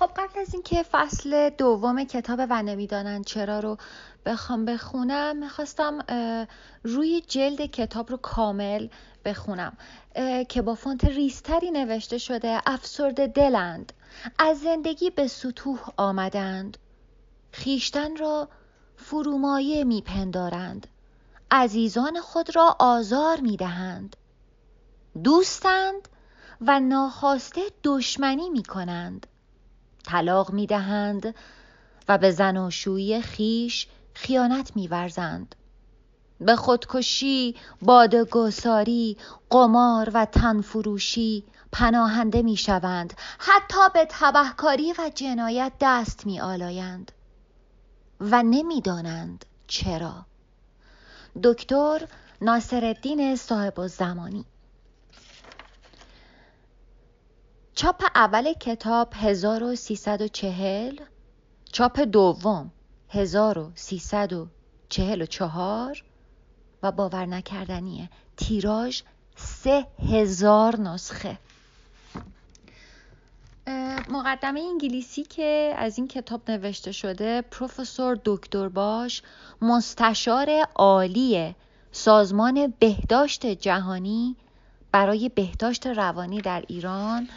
خب قبل از اینکه فصل دوم کتاب و نمیدانند چرا رو بخوام بخونم میخواستم روی جلد کتاب رو کامل بخونم که با فونت ریستری نوشته شده افسرد دلند از زندگی به سطوح آمدند خیشتن را فرومایه میپندارند عزیزان خود را آزار میدهند دوستند و ناخواسته دشمنی میکنند طلاق می دهند و به زناشویی خیش خیانت می ورزند. به خودکشی، بادگساری، قمار و تنفروشی پناهنده می شوند. حتی به تبهکاری و جنایت دست می آلایند. و نمیدانند چرا دکتر ناصرالدین صاحب زمانی چاپ اول کتاب 1340 چاپ دوم 1344 و باور نکردنیه تیراژ 3000 نسخه مقدمه انگلیسی که از این کتاب نوشته شده پروفسور دکتر باش مستشار عالی سازمان بهداشت جهانی برای بهداشت روانی در ایران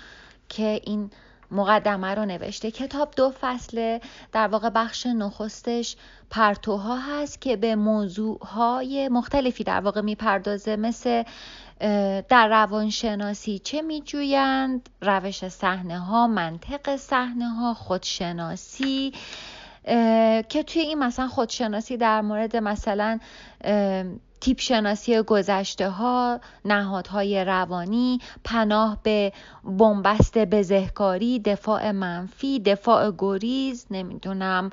که این مقدمه رو نوشته کتاب دو فصله در واقع بخش نخستش پرتوها هست که به موضوعهای مختلفی در واقع میپردازه مثل در روانشناسی چه میجویند روش صحنه ها منطق صحنه ها خودشناسی که توی این مثلا خودشناسی در مورد مثلا تیپ شناسی گذشته ها، نهادهای روانی، پناه به بنبست بزهکاری، دفاع منفی، دفاع گریز، نمیدونم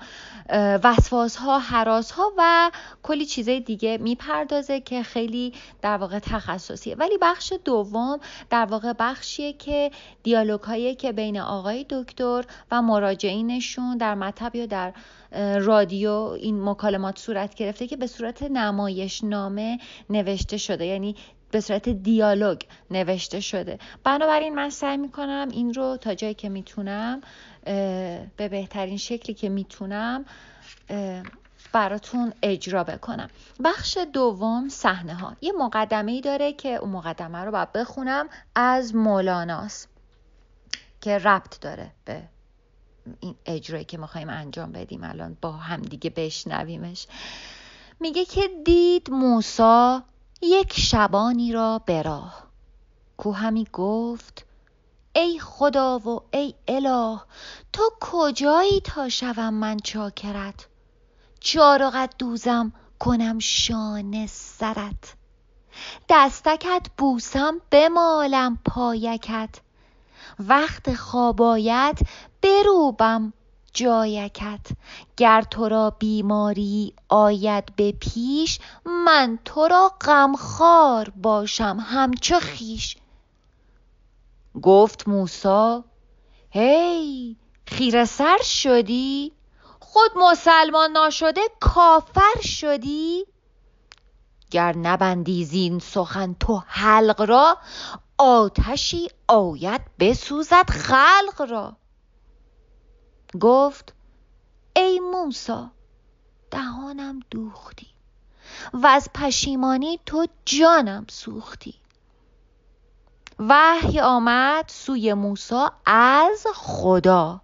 وسواس ها، حراس ها و کلی چیزای دیگه میپردازه که خیلی در واقع تخصصیه ولی بخش دوم در واقع بخشیه که دیالوگ هایی که بین آقای دکتر و مراجعینشون در مطب یا در رادیو این مکالمات صورت گرفته که به صورت نمایش نامه نوشته شده یعنی به صورت دیالوگ نوشته شده بنابراین من سعی میکنم این رو تا جایی که میتونم به بهترین شکلی که میتونم براتون اجرا بکنم بخش دوم صحنه ها یه مقدمه ای داره که اون مقدمه رو باید بخونم از مولاناست که ربط داره به این اجرایی که میخوایم انجام بدیم الان با همدیگه بشنویمش میگه که دید موسا یک شبانی را به راه کو همی گفت ای خدا و ای اله تو کجایی تا شوم من چاکرت چارقت دوزم کنم شانه سرت دستکت بوسم بمالم پایکت وقت خوابایت بروبم جایکت گر تو را بیماری آید به پیش من تو را غمخوار باشم همچو خویش گفت موسی هی خیره سر شدی خود مسلمان ناشده کافر شدی گر نبندی زین سخن تو حلق را آتشی آید بسوزد خلق را گفت ای موسا دهانم دوختی و از پشیمانی تو جانم سوختی وحی آمد سوی موسا از خدا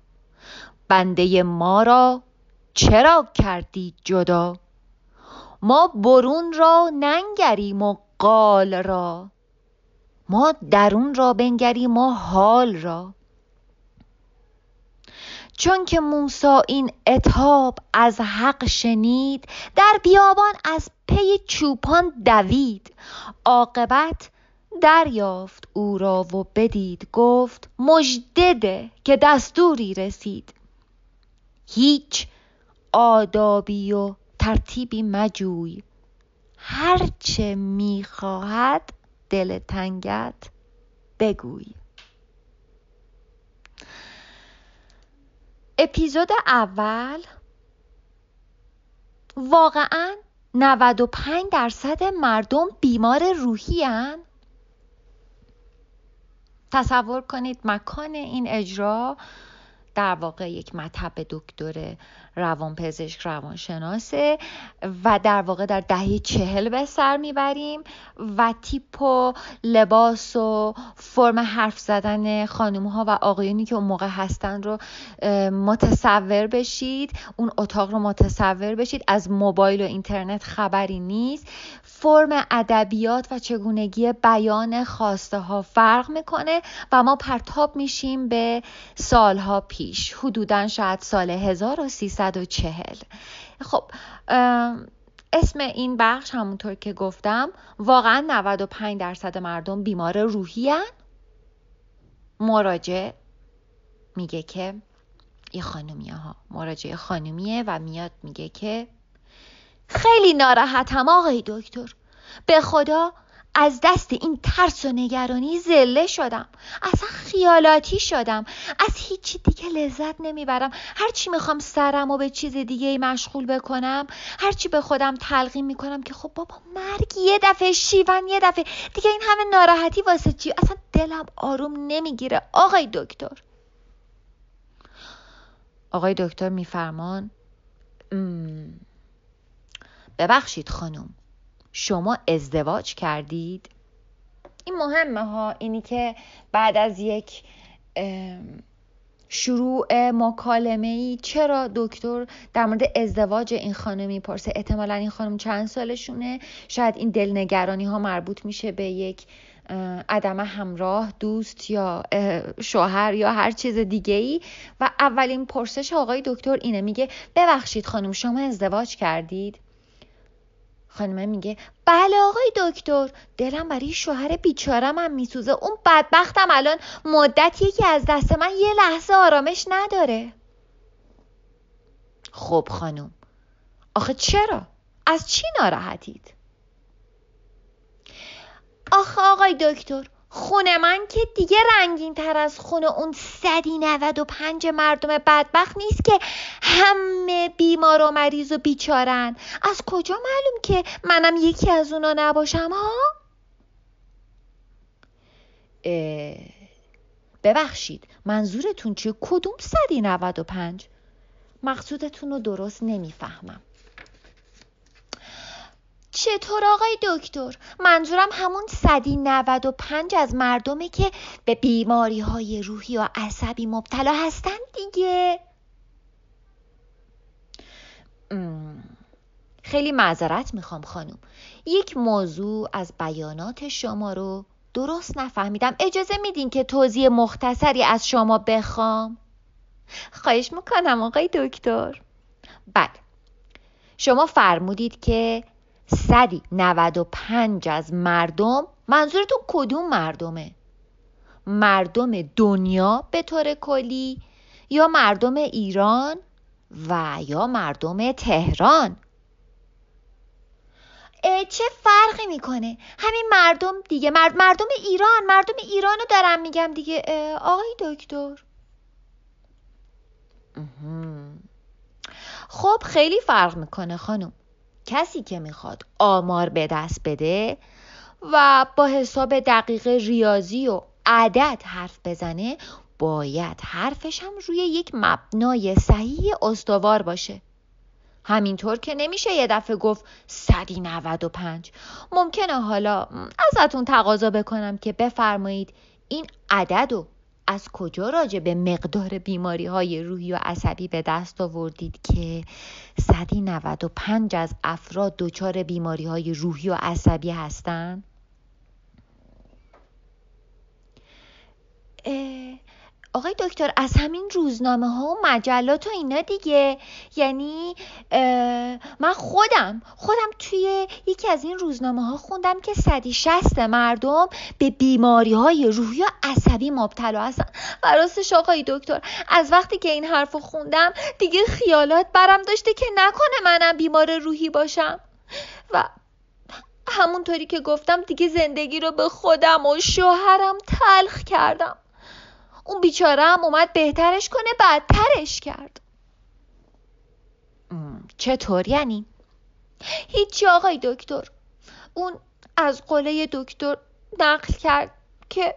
بنده ما را چرا کردی جدا ما برون را ننگریم و قال را ما درون را بنگری ما حال را چون که موسا این اتاب از حق شنید در بیابان از پی چوپان دوید عاقبت دریافت او را و بدید گفت مجدده که دستوری رسید هیچ آدابی و ترتیبی مجوی هرچه میخواهد دل تنگت بگوی اپیزود اول واقعا 95 درصد مردم بیمار روحی هن؟ تصور کنید مکان این اجرا در واقع یک مطب دکتر روانپزشک روانشناسه و در واقع در دهه چهل به سر میبریم و تیپ و لباس و فرم حرف زدن خانم ها و آقایانی که اون موقع هستن رو متصور بشید اون اتاق رو متصور بشید از موبایل و اینترنت خبری نیست فرم ادبیات و چگونگی بیان خواسته ها فرق میکنه و ما پرتاب میشیم به سالها پیش پیش حدودا شاید سال 1340 خب اسم این بخش همونطور که گفتم واقعا 95 درصد مردم بیمار روحی هن؟ مراجعه میگه که یه خانومی ها مراجعه خانومیه و میاد میگه که خیلی ناراحتم آقای دکتر به خدا از دست این ترس و نگرانی زله شدم اصلا خیالاتی شدم از هیچی دیگه لذت نمیبرم هرچی میخوام سرم و به چیز دیگه مشغول بکنم هرچی به خودم تلقیم میکنم که خب بابا مرگ یه دفعه شیون یه دفعه دیگه این همه ناراحتی واسه چی اصلا دلم آروم نمیگیره آقای دکتر آقای دکتر میفرمان ببخشید خانم شما ازدواج کردید این مهمه ها اینی که بعد از یک شروع مکالمه ای چرا دکتر در مورد ازدواج این خانم میپرسه احتمالا این خانم چند سالشونه شاید این دلنگرانی ها مربوط میشه به یک عدم همراه دوست یا شوهر یا هر چیز دیگه ای و اولین پرسش آقای دکتر اینه میگه ببخشید خانم شما ازدواج کردید خانمه میگه بله آقای دکتر دلم برای شوهر بیچارم هم میسوزه اون بدبختم الان مدتیه که از دست من یه لحظه آرامش نداره خب خانم آخه چرا؟ از چی ناراحتید؟ آخه آقای دکتر خونه من که دیگه رنگین تر از خونه اون صدی نود و پنج مردم بدبخت نیست که همه بیمار و مریض و بیچارن از کجا معلوم که منم یکی از اونا نباشم ها؟ ببخشید منظورتون چیه کدوم صدی نود پنج؟ مقصودتون رو درست نمیفهمم چطور آقای دکتر؟ منظورم همون صدی پنج از مردمه که به بیماری های روحی و عصبی مبتلا هستن دیگه خیلی معذرت میخوام خانم یک موضوع از بیانات شما رو درست نفهمیدم اجازه میدین که توضیح مختصری از شما بخوام خواهش میکنم آقای دکتر بله شما فرمودید که صدی 95 از مردم منظورتون کدوم مردمه؟ مردم دنیا به طور کلی یا مردم ایران و یا مردم تهران چه فرقی میکنه همین مردم دیگه مرد مردم ایران مردم ایرانو دارم میگم دیگه آقای دکتر خب خیلی فرق میکنه خانم کسی که میخواد آمار به دست بده و با حساب دقیق ریاضی و عدد حرف بزنه باید حرفش هم روی یک مبنای صحیح استوار باشه همینطور که نمیشه یه دفعه گفت صدی نود و پنج ممکنه حالا ازتون تقاضا بکنم که بفرمایید این عدد و از کجا راجع به مقدار بیماری های روحی و عصبی به دست آوردید که 195 از افراد دچار بیماری های روحی و عصبی هستند؟ آقای دکتر از همین روزنامه ها و مجلات و اینا دیگه یعنی من خودم خودم توی یکی از این روزنامه ها خوندم که صدی شست مردم به بیماری های روحی و عصبی مبتلا هستن و راستش آقای دکتر از وقتی که این حرف رو خوندم دیگه خیالات برم داشته که نکنه منم بیمار روحی باشم و همونطوری که گفتم دیگه زندگی رو به خودم و شوهرم تلخ کردم اون بیچاره هم اومد بهترش کنه بدترش کرد چطور یعنی؟ هیچی آقای دکتر اون از قله دکتر نقل کرد که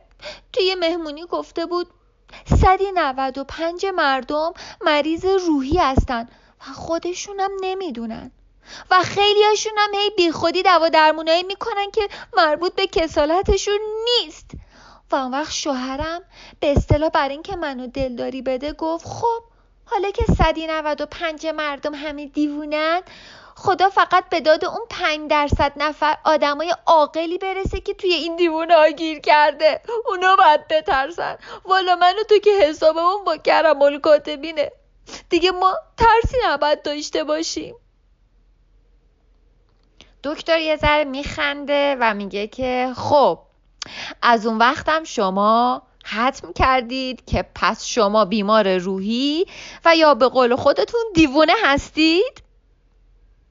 توی مهمونی گفته بود 195 مردم مریض روحی هستن و خودشونم نمیدونن و خیلی هاشون هم هی بیخودی دوا درمونایی میکنن که مربوط به کسالتشون نیست و اون وقت شوهرم به اصطلاح بر اینکه منو دلداری بده گفت خب حالا که 195 مردم همه دیوونن خدا فقط به داد اون 5 درصد نفر آدمای عاقلی برسه که توی این دیوونه ها گیر کرده اونا باید بترسن والا منو تو که حسابمون با کرم کاتبینه دیگه ما ترسی نباید داشته باشیم دکتر یه ذره میخنده و میگه که خب از اون وقتم شما حتم کردید که پس شما بیمار روحی و یا به قول خودتون دیوونه هستید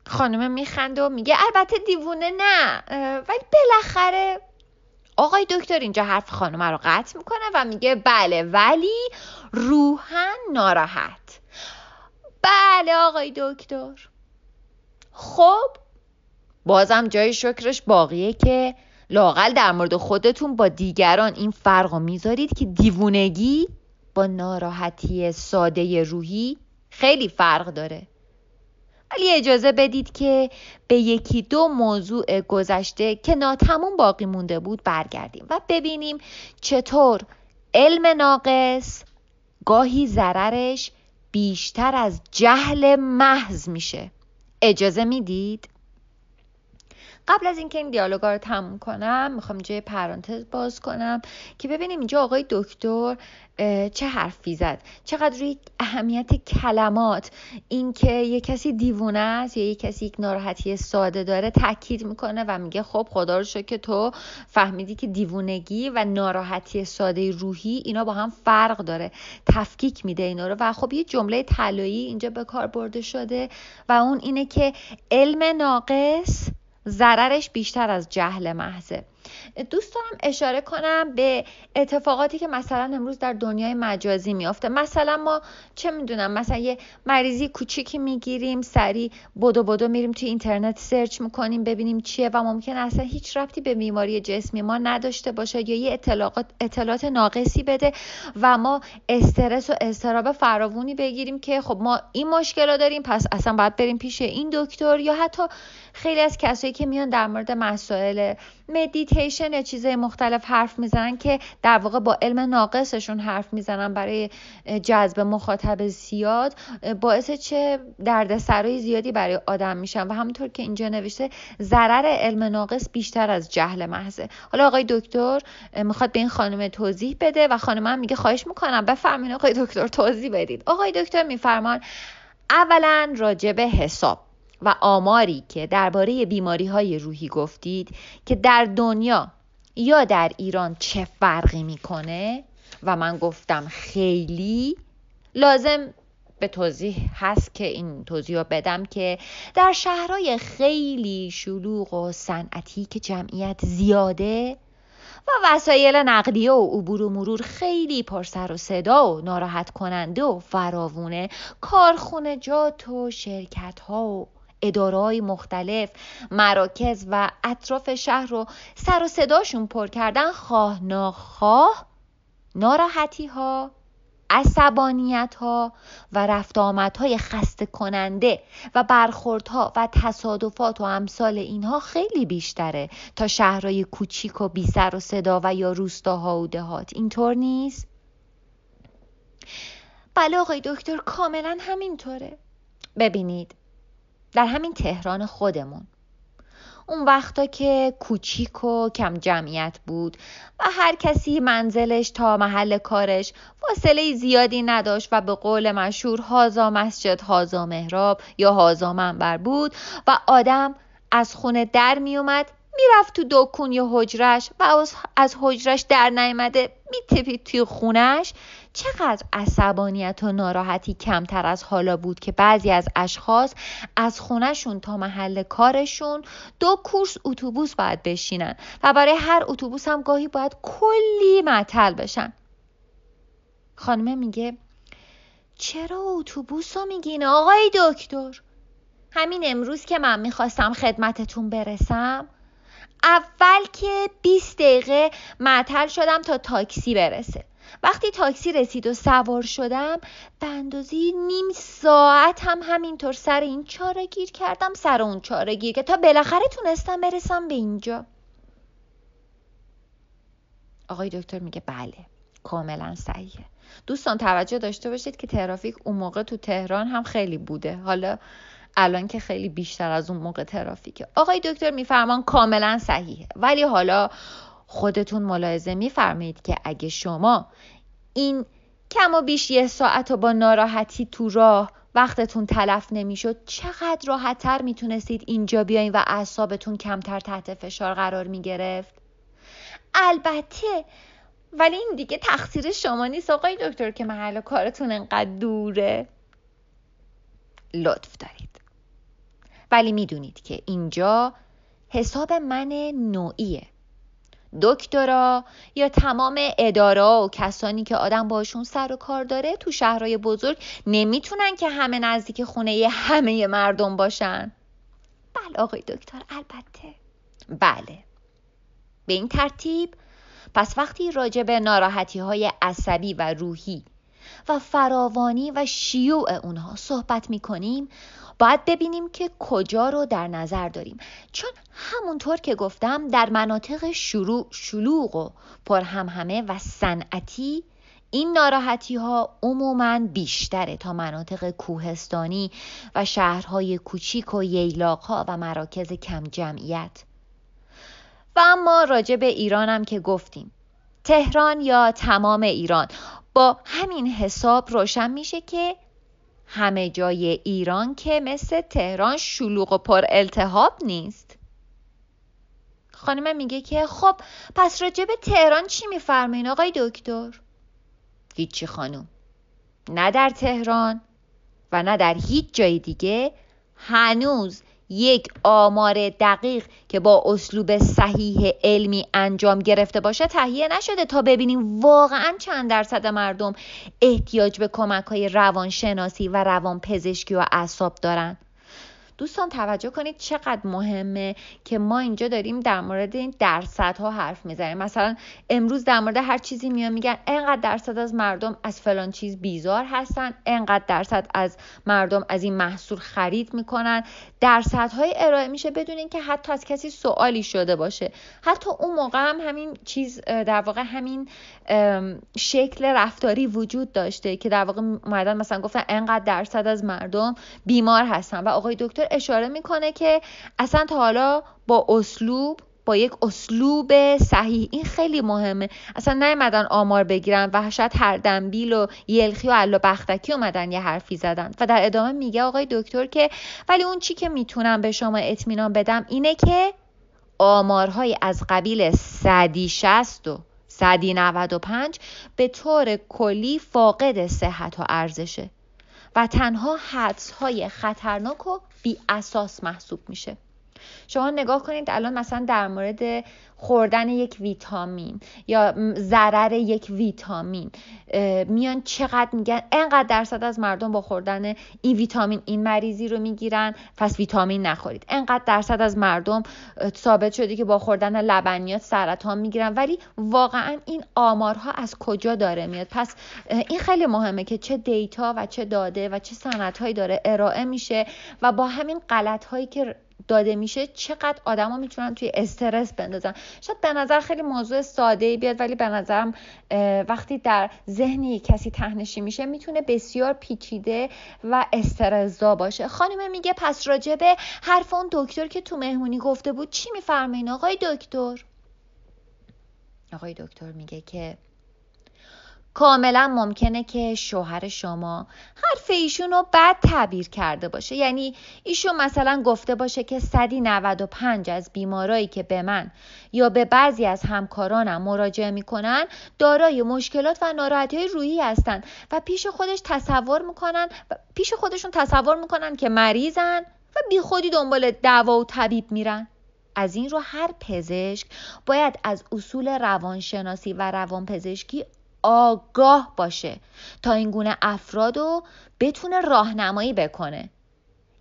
خانم میخند و میگه البته دیوونه نه ولی بالاخره آقای دکتر اینجا حرف خانم رو قطع میکنه و میگه بله ولی روحن ناراحت بله آقای دکتر خب بازم جای شکرش باقیه که لاقل در مورد خودتون با دیگران این فرق رو میذارید که دیوونگی با ناراحتی ساده روحی خیلی فرق داره ولی اجازه بدید که به یکی دو موضوع گذشته که ناتموم باقی مونده بود برگردیم و ببینیم چطور علم ناقص گاهی ضررش بیشتر از جهل محض میشه اجازه میدید؟ قبل از اینکه این دیالوگا رو تموم کنم میخوام جای پرانتز باز کنم که ببینیم اینجا آقای دکتر چه حرفی زد چقدر روی اهمیت کلمات اینکه یه کسی دیوونه است یا یه کسی یک ناراحتی ساده داره تاکید میکنه و میگه خب خدا رو شکر که تو فهمیدی که دیوونگی و ناراحتی ساده روحی اینا با هم فرق داره تفکیک میده اینا رو و خب یه جمله طلایی اینجا به کار برده شده و اون اینه که علم ناقص ضررش بیشتر از جهل محضه دوست دارم اشاره کنم به اتفاقاتی که مثلا امروز در دنیای مجازی میافته مثلا ما چه میدونم مثلا یه مریضی کوچیکی میگیریم سریع بدو بدو میریم توی اینترنت سرچ میکنیم ببینیم چیه و ممکن اصلا هیچ ربطی به بیماری جسمی ما نداشته باشه یا یه اطلاعات, اطلاعات ناقصی بده و ما استرس و اضطراب فراوونی بگیریم که خب ما این مشکل رو داریم پس اصلا باید بریم پیش این دکتر یا حتی خیلی از کسایی که میان در مورد مسائل مدیتیشن چیزهای مختلف حرف میزنن که در واقع با علم ناقصشون حرف میزنن برای جذب مخاطب زیاد باعث چه دردسرای زیادی برای آدم میشن و همونطور که اینجا نوشته ضرر علم ناقص بیشتر از جهل محضه حالا آقای دکتر میخواد به این خانم توضیح بده و خانم هم میگه خواهش میکنم بفرمین آقای دکتر توضیح بدید آقای دکتر میفرمان اولا راجع حساب و آماری که درباره بیماری های روحی گفتید که در دنیا یا در ایران چه فرقی میکنه و من گفتم خیلی لازم به توضیح هست که این توضیح بدم که در شهرهای خیلی شلوغ و صنعتی که جمعیت زیاده و وسایل نقلیه و عبور و مرور خیلی پرسر و صدا و ناراحت کننده و فراوونه جات و شرکت ها و های مختلف مراکز و اطراف شهر رو سر و صداشون پر کردن خواه ناخواه ناراحتی ها عصبانیت ها و رفت آمد های خسته کننده و برخورد ها و تصادفات و امثال اینها خیلی بیشتره تا شهرهای کوچیک و بی سر و صدا و یا روستاها و دهات اینطور نیست بله آقای دکتر کاملا همینطوره ببینید در همین تهران خودمون اون وقتا که کوچیک و کم جمعیت بود و هر کسی منزلش تا محل کارش فاصله زیادی نداشت و به قول مشهور هازا مسجد هازا مهراب یا هازا منبر بود و آدم از خونه در میومد میرفت تو دکون یا حجرش و از, حجرش در نیامده میتپید توی خونش چقدر عصبانیت و ناراحتی کمتر از حالا بود که بعضی از اشخاص از خونهشون تا محل کارشون دو کورس اتوبوس باید بشینن و برای هر اتوبوس هم گاهی باید کلی معطل بشن خانمه میگه چرا اتوبوس رو میگین آقای دکتر همین امروز که من میخواستم خدمتتون برسم اول که 20 دقیقه معطل شدم تا تاکسی برسه وقتی تاکسی رسید و سوار شدم به اندازه نیم ساعت هم همینطور سر این چاره گیر کردم سر اون چاره گیر که تا بالاخره تونستم برسم به اینجا آقای دکتر میگه بله کاملا صحیحه دوستان توجه داشته باشید که ترافیک اون موقع تو تهران هم خیلی بوده حالا الان که خیلی بیشتر از اون موقع ترافیکه آقای دکتر میفرمان کاملا صحیحه ولی حالا خودتون ملاحظه میفرمایید که اگه شما این کم و بیش یه ساعت و با ناراحتی تو راه وقتتون تلف نمیشد چقدر راحتتر میتونستید اینجا بیاین و اعصابتون کمتر تحت فشار قرار میگرفت البته ولی این دیگه تقصیر شما نیست آقای دکتر که محل کارتون انقدر دوره لطف دارید ولی میدونید که اینجا حساب من نوعیه دکترا یا تمام اداره و کسانی که آدم باشون سر و کار داره تو شهرهای بزرگ نمیتونن که همه نزدیک خونه همه مردم باشن بله آقای دکتر البته بله به این ترتیب پس وقتی راجع به ناراحتی های عصبی و روحی و فراوانی و شیوع اونها صحبت می کنیم باید ببینیم که کجا رو در نظر داریم چون همونطور که گفتم در مناطق شروع شلوغ و پرهمهمه و صنعتی این ناراحتی ها عموما بیشتره تا مناطق کوهستانی و شهرهای کوچیک و ییلاق ها و مراکز کم جمعیت و اما راجع به ایرانم که گفتیم تهران یا تمام ایران با همین حساب روشن میشه که همه جای ایران که مثل تهران شلوغ و پر التهاب نیست خانم میگه که خب پس راجب تهران چی میفرمین آقای دکتر؟ هیچی خانم نه در تهران و نه در هیچ جای دیگه هنوز یک آمار دقیق که با اسلوب صحیح علمی انجام گرفته باشه تهیه نشده تا ببینیم واقعا چند درصد مردم احتیاج به کمک های روانشناسی و روانپزشکی و اعصاب دارند. دوستان توجه کنید چقدر مهمه که ما اینجا داریم در مورد این ها حرف میزنیم مثلا امروز در مورد هر چیزی میان میگن انقدر درصد از مردم از فلان چیز بیزار هستن انقدر درصد از مردم از این محصول خرید میکنن های ارائه میشه بدون اینکه حتی از کسی سوالی شده باشه حتی اون موقع هم همین چیز در واقع همین شکل رفتاری وجود داشته که در واقع مثلا گفتن انقدر درصد از مردم بیمار هستن و آقای دکتر اشاره میکنه که اصلا تا حالا با اسلوب با یک اسلوب صحیح این خیلی مهمه اصلا نیومدن آمار بگیرن و هر دنبیل و یلخی و الا بختکی اومدن یه حرفی زدن و در ادامه میگه آقای دکتر که ولی اون چی که میتونم به شما اطمینان بدم اینه که آمارهای از قبیل صدی شست و صدی 95 به طور کلی فاقد صحت و ارزشه و تنها حدس های خطرناک و بی اساس محسوب میشه شما نگاه کنید الان مثلا در مورد خوردن یک ویتامین یا ضرر یک ویتامین میان چقدر میگن انقدر درصد از مردم با خوردن این ویتامین این مریضی رو میگیرن پس ویتامین نخورید انقدر درصد از مردم ثابت شده که با خوردن لبنیات سرطان میگیرن ولی واقعا این آمارها از کجا داره میاد پس این خیلی مهمه که چه دیتا و چه داده و چه سندهایی داره ارائه میشه و با همین غلط هایی که داده میشه چقدر آدما میتونن توی استرس بندازن شاید به نظر خیلی موضوع ساده ای بیاد ولی به نظرم وقتی در ذهنی کسی تهنشی میشه میتونه بسیار پیچیده و استرسزا باشه خانم میگه پس راجبه حرف اون دکتر که تو مهمونی گفته بود چی میفرمایین آقای دکتر آقای دکتر میگه که کاملا ممکنه که شوهر شما حرف ایشون رو بد تعبیر کرده باشه یعنی ایشون مثلا گفته باشه که صدی 95 از بیمارایی که به من یا به بعضی از همکارانم مراجعه میکنن دارای مشکلات و ناراحتی های روحی هستند و پیش خودش تصور میکنن پیش خودشون تصور میکنن که مریضن و خودی دنبال دوا و طبیب میرن از این رو هر پزشک باید از اصول روانشناسی و روانپزشکی آگاه باشه تا این گونه افراد رو بتونه راهنمایی بکنه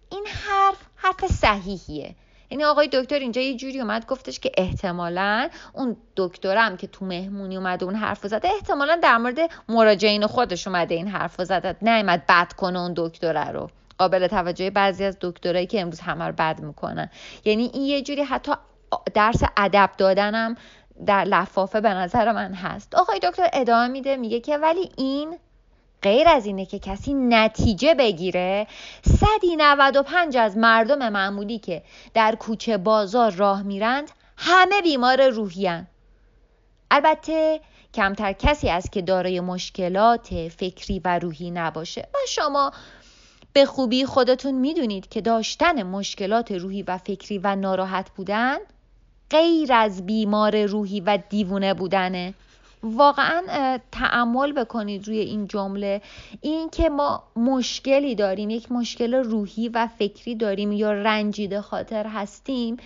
این حرف حرف صحیحیه یعنی آقای دکتر اینجا یه جوری اومد گفتش که احتمالا اون دکترم که تو مهمونی اومده اون حرف زده احتمالا در مورد مراجعین خودش اومده این حرف زده نیومد بد کنه اون دکتره رو قابل توجه بعضی از دکترایی که امروز همه رو بد میکنن یعنی این یه جوری حتی درس ادب دادنم در لفافه به نظر من هست آقای دکتر ادامه میده میگه که ولی این غیر از اینه که کسی نتیجه بگیره 195 از مردم معمولی که در کوچه بازار راه میرند همه بیمار روحیان البته کمتر کسی است که دارای مشکلات فکری و روحی نباشه و شما به خوبی خودتون میدونید که داشتن مشکلات روحی و فکری و ناراحت بودن غیر از بیمار روحی و دیوونه بودنه واقعا تعمل بکنید روی این جمله این که ما مشکلی داریم یک مشکل روحی و فکری داریم یا رنجیده خاطر هستیم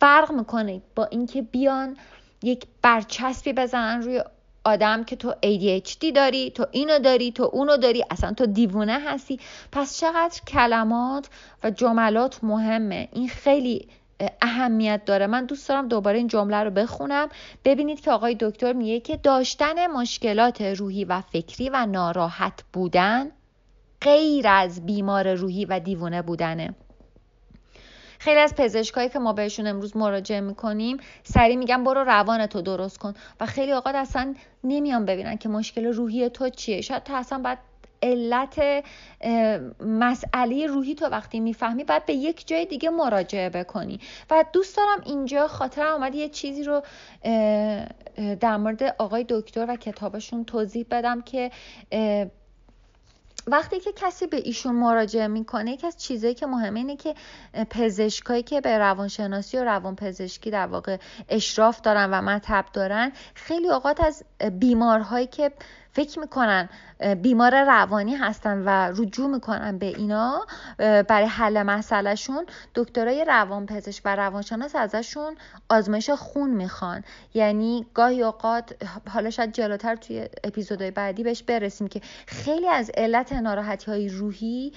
فرق میکنه با اینکه بیان یک برچسبی بزنن روی آدم که تو ADHD داری تو اینو داری تو اونو داری اصلا تو دیوونه هستی پس چقدر کلمات و جملات مهمه این خیلی اهمیت داره من دوست دارم دوباره این جمله رو بخونم ببینید که آقای دکتر میگه که داشتن مشکلات روحی و فکری و ناراحت بودن غیر از بیمار روحی و دیوانه بودنه خیلی از پزشکایی که ما بهشون امروز مراجعه میکنیم سری میگن برو تو درست کن و خیلی اوقات اصلا نمیان ببینن که مشکل روحی تو چیه شاید تو اصلا باید علت مسئله روحی تو وقتی میفهمی باید به یک جای دیگه مراجعه بکنی و دوست دارم اینجا خاطر آمد یه چیزی رو در مورد آقای دکتر و کتابشون توضیح بدم که وقتی که کسی به ایشون مراجعه میکنه یکی از چیزهایی که مهمه اینه که پزشکایی که به روانشناسی و روانپزشکی در واقع اشراف دارن و مطب دارن خیلی اوقات از بیمارهایی که فکر میکنن بیمار روانی هستن و رجوع میکنن به اینا برای حل مسئلهشون دکترای روانپزشک و روانشناس ازشون آزمایش خون میخوان یعنی گاهی اوقات حالا شاید جلوتر توی اپیزودهای بعدی بهش برسیم که خیلی از علت ناراحتی های روحی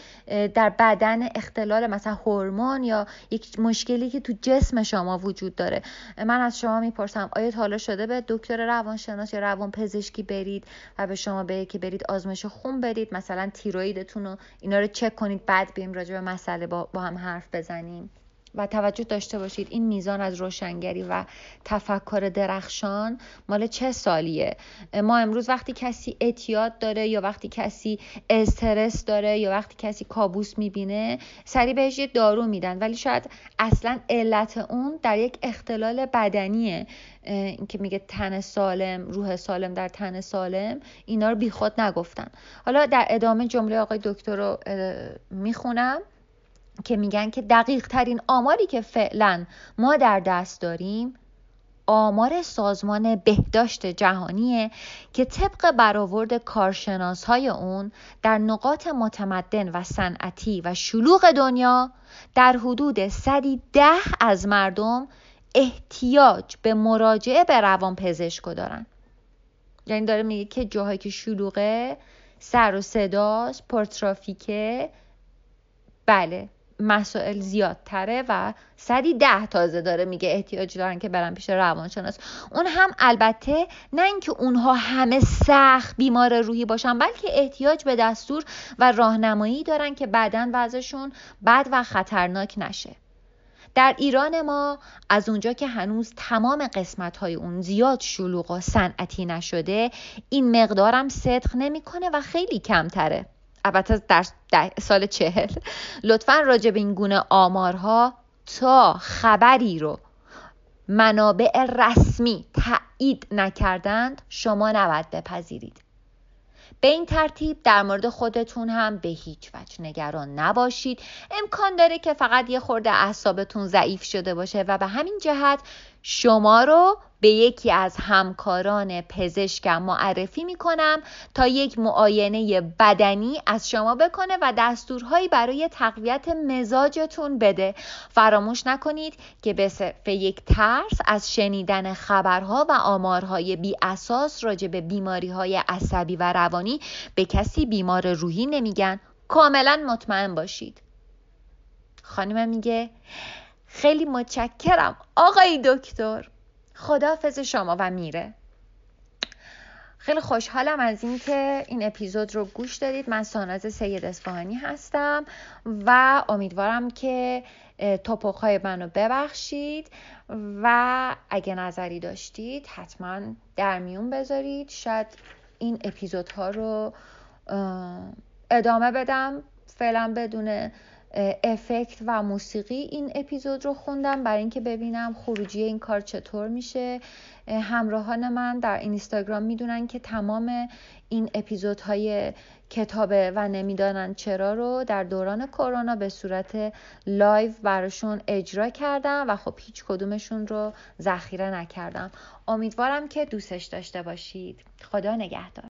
در بدن اختلال مثلا هورمون یا یک مشکلی که تو جسم شما وجود داره من از شما میپرسم آیا حالا شده به دکتر روانشناس یا روانپزشکی برید و به شما بگه که برید آزمایش خون بدید مثلا تیرویدتون رو اینا رو چک کنید بعد بیم راجع به مسئله با هم حرف بزنیم و توجه داشته باشید این میزان از روشنگری و تفکر درخشان مال چه سالیه ما امروز وقتی کسی اعتیاد داره یا وقتی کسی استرس داره یا وقتی کسی کابوس میبینه سریع بهش یه دارو میدن ولی شاید اصلا علت اون در یک اختلال بدنیه این که میگه تن سالم روح سالم در تن سالم اینا رو بیخود نگفتن حالا در ادامه جمله آقای دکتر رو میخونم که میگن که دقیق ترین آماری که فعلا ما در دست داریم آمار سازمان بهداشت جهانیه که طبق برآورد کارشناس های اون در نقاط متمدن و صنعتی و شلوغ دنیا در حدود صدی ده از مردم احتیاج به مراجعه به روان پزشکو دارن یعنی داره میگه که جاهایی که شلوغه سر و صداست پرترافیکه بله مسائل زیادتره و صدی ده تازه داره میگه احتیاج دارن که برن پیش روانشناس اون هم البته نه اینکه اونها همه سخت بیمار روحی باشن بلکه احتیاج به دستور و راهنمایی دارن که بعدا وضعشون بد و خطرناک نشه در ایران ما از اونجا که هنوز تمام قسمت های اون زیاد شلوغ و صنعتی نشده این مقدارم صدق نمیکنه و خیلی کمتره البته در سال چهل لطفا راجع به این گونه آمارها تا خبری رو منابع رسمی تایید نکردند شما نباید بپذیرید به این ترتیب در مورد خودتون هم به هیچ وجه نگران نباشید امکان داره که فقط یه خورده اعصابتون ضعیف شده باشه و به همین جهت شما رو به یکی از همکاران پزشکم معرفی می کنم تا یک معاینه بدنی از شما بکنه و دستورهایی برای تقویت مزاجتون بده فراموش نکنید که به صرف یک ترس از شنیدن خبرها و آمارهای بی اساس راجع به بیماری های عصبی و روانی به کسی بیمار روحی نمیگن کاملا مطمئن باشید خانم میگه خیلی متشکرم آقای دکتر خداحافظ شما و میره خیلی خوشحالم از اینکه این اپیزود رو گوش دادید من ساناز سید اصفهانی هستم و امیدوارم که توپخ من منو ببخشید و اگه نظری داشتید حتما در میون بذارید شاید این اپیزودها رو ادامه بدم فعلا بدون افکت و موسیقی این اپیزود رو خوندم برای اینکه ببینم خروجی این کار چطور میشه همراهان من در اینستاگرام میدونن که تمام این اپیزودهای کتابه و نمیدانن چرا رو در دوران کرونا به صورت لایو براشون اجرا کردم و خب هیچ کدومشون رو ذخیره نکردم امیدوارم که دوستش داشته باشید خدا نگهدار